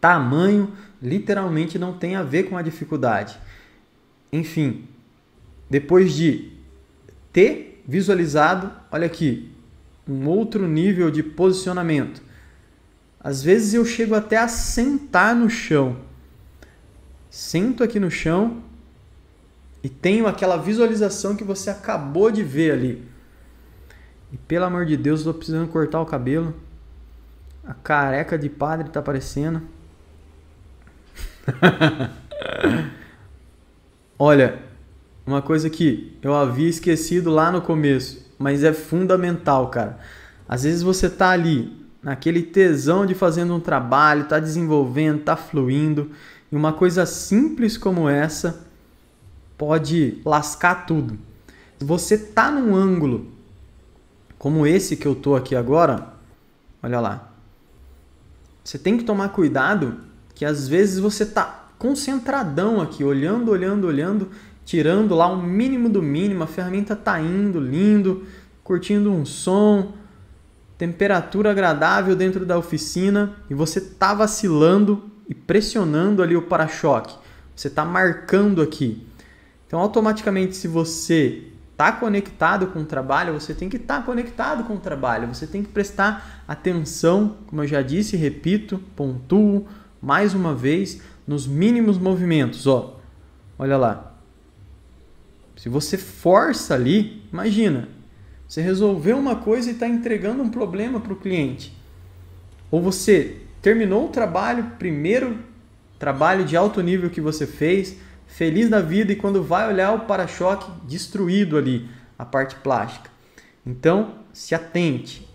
Tamanho literalmente não tem a ver com a dificuldade. Enfim, depois de ter visualizado, olha aqui, um outro nível de posicionamento. Às vezes eu chego até a sentar no chão. Sento aqui no chão e tenho aquela visualização que você acabou de ver ali. E pelo amor de Deus, estou precisando cortar o cabelo. A careca de padre está aparecendo. Olha, uma coisa que eu havia esquecido lá no começo, mas é fundamental, cara. Às vezes você tá ali naquele tesão de fazendo um trabalho, tá desenvolvendo, tá fluindo, e uma coisa simples como essa pode lascar tudo. Se você tá num ângulo como esse que eu tô aqui agora, olha lá. Você tem que tomar cuidado que às vezes você tá concentradão aqui, olhando, olhando, olhando, tirando lá o um mínimo do mínimo, a ferramenta tá indo, lindo, curtindo um som, temperatura agradável dentro da oficina e você tá vacilando e pressionando ali o para-choque. Você tá marcando aqui. Então, automaticamente, se você está conectado com o trabalho, você tem que estar tá conectado com o trabalho, você tem que prestar atenção, como eu já disse, repito, pontuo, mais uma vez nos mínimos movimentos, ó. Olha lá. Se você força ali, imagina, você resolveu uma coisa e está entregando um problema para o cliente. Ou você terminou o trabalho, primeiro trabalho de alto nível que você fez, feliz da vida e quando vai olhar o para-choque destruído ali, a parte plástica. Então, se atente,